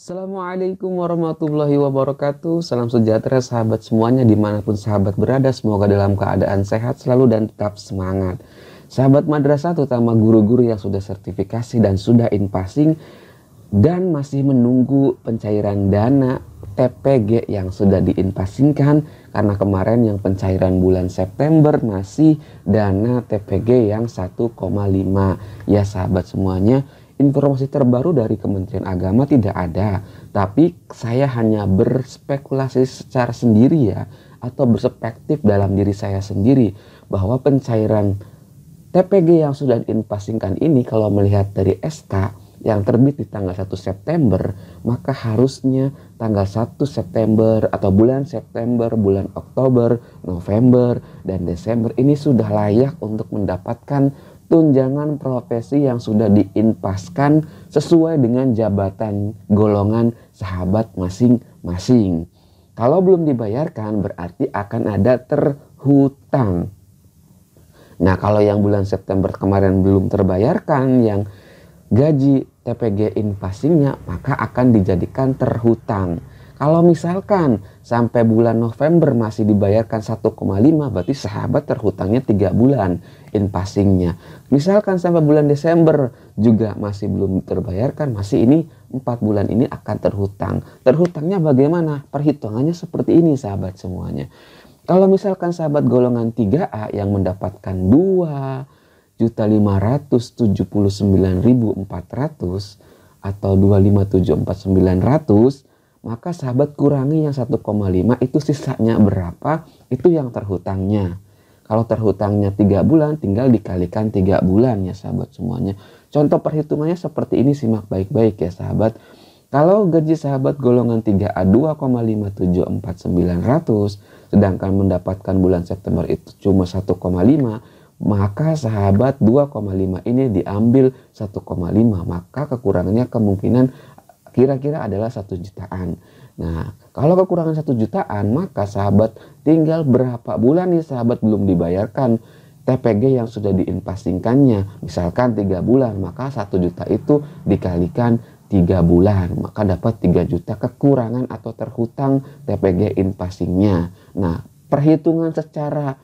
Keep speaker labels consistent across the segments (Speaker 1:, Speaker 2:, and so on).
Speaker 1: Assalamualaikum warahmatullahi wabarakatuh Salam sejahtera sahabat semuanya dimanapun sahabat berada Semoga dalam keadaan sehat selalu dan tetap semangat Sahabat madrasah terutama guru-guru yang sudah sertifikasi dan sudah in passing Dan masih menunggu pencairan dana TPG yang sudah di -kan, karena kemarin yang pencairan bulan September masih dana TPG yang 1,5 ya sahabat semuanya informasi terbaru dari Kementerian Agama tidak ada, tapi saya hanya berspekulasi secara sendiri ya atau berspektif dalam diri saya sendiri bahwa pencairan TPG yang sudah diinpasingkan ini kalau melihat dari SK yang terbit di tanggal 1 September, maka harusnya tanggal 1 September atau bulan September, bulan Oktober, November, dan Desember ini sudah layak untuk mendapatkan tunjangan profesi yang sudah diinpaskan sesuai dengan jabatan golongan sahabat masing-masing. Kalau belum dibayarkan berarti akan ada terhutang. Nah kalau yang bulan September kemarin belum terbayarkan yang gaji TPG inpasingnya maka akan dijadikan terhutang. Kalau misalkan sampai bulan November masih dibayarkan 1,5 berarti sahabat terhutangnya 3 bulan in passingnya. Misalkan sampai bulan Desember juga masih belum terbayarkan, masih ini 4 bulan ini akan terhutang. Terhutangnya bagaimana? Perhitungannya seperti ini sahabat semuanya. Kalau misalkan sahabat golongan 3A yang mendapatkan 2 juta 579.400 atau ratus maka sahabat kurangi yang 1,5 itu sisanya berapa itu yang terhutangnya kalau terhutangnya 3 bulan tinggal dikalikan 3 bulan ya sahabat semuanya contoh perhitungannya seperti ini simak baik-baik ya sahabat kalau gaji sahabat golongan 3A 2,574.900 sedangkan mendapatkan bulan September itu cuma 1,5 maka sahabat 2,5 ini diambil 1,5 maka kekurangannya kemungkinan kira-kira adalah satu jutaan. Nah, kalau kekurangan satu jutaan, maka sahabat tinggal berapa bulan nih sahabat belum dibayarkan TPG yang sudah diinvestingkannya. Misalkan tiga bulan, maka satu juta itu dikalikan tiga bulan, maka dapat tiga juta kekurangan atau terhutang TPG investingnya. Nah, perhitungan secara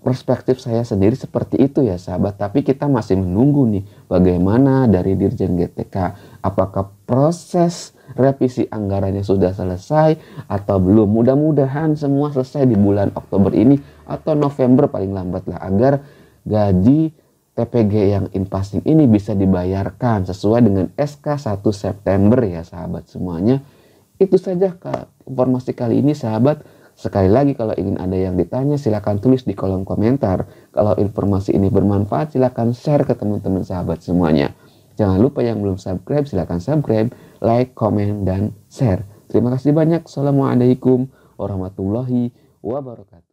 Speaker 1: perspektif saya sendiri seperti itu ya sahabat. Tapi kita masih menunggu nih bagaimana dari Dirjen GTK. Apakah proses revisi anggarannya sudah selesai atau belum. Mudah-mudahan semua selesai di bulan Oktober ini atau November paling lambat lah. Agar gaji TPG yang in ini bisa dibayarkan sesuai dengan SK 1 September ya sahabat semuanya. Itu saja informasi kali ini sahabat. Sekali lagi kalau ingin ada yang ditanya silahkan tulis di kolom komentar. Kalau informasi ini bermanfaat silahkan share ke teman-teman sahabat semuanya. Jangan lupa yang belum subscribe silahkan subscribe, like, komen, dan share. Terima kasih banyak. Assalamualaikum warahmatullahi wabarakatuh.